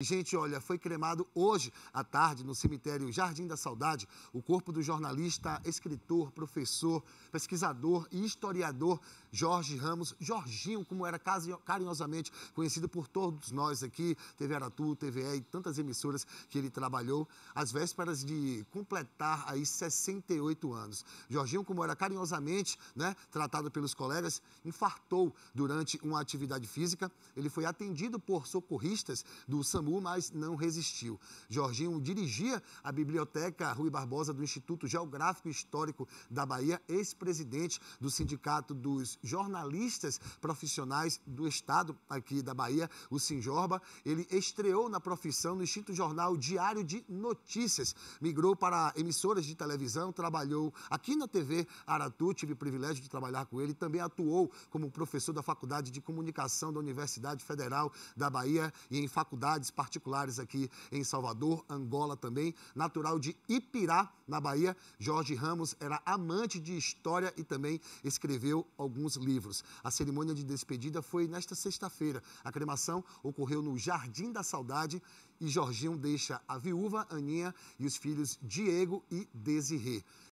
Gente, olha, foi cremado hoje à tarde no cemitério Jardim da Saudade o corpo do jornalista, escritor, professor, pesquisador e historiador Jorge Ramos. Jorginho, como era carinhosamente conhecido por todos nós aqui, TV Aratu, TVE e tantas emissoras que ele trabalhou, às vésperas de completar aí 68 anos. Jorginho, como era carinhosamente né, tratado pelos colegas, infartou durante uma atividade física. Ele foi atendido por socorristas do SAMU SAMU, mas não resistiu. Jorginho dirigia a biblioteca Rui Barbosa do Instituto Geográfico e Histórico da Bahia, ex-presidente do Sindicato dos Jornalistas Profissionais do Estado aqui da Bahia, o Sinjorba. Ele estreou na profissão no Instituto Jornal Diário de Notícias, migrou para emissoras de televisão, trabalhou aqui na TV Aratu, tive o privilégio de trabalhar com ele, também atuou como professor da Faculdade de Comunicação da Universidade Federal da Bahia e em faculdades particulares aqui em Salvador, Angola também, natural de Ipirá, na Bahia. Jorge Ramos era amante de história e também escreveu alguns livros. A cerimônia de despedida foi nesta sexta-feira. A cremação ocorreu no Jardim da Saudade e Jorginho deixa a viúva Aninha e os filhos Diego e Desirê.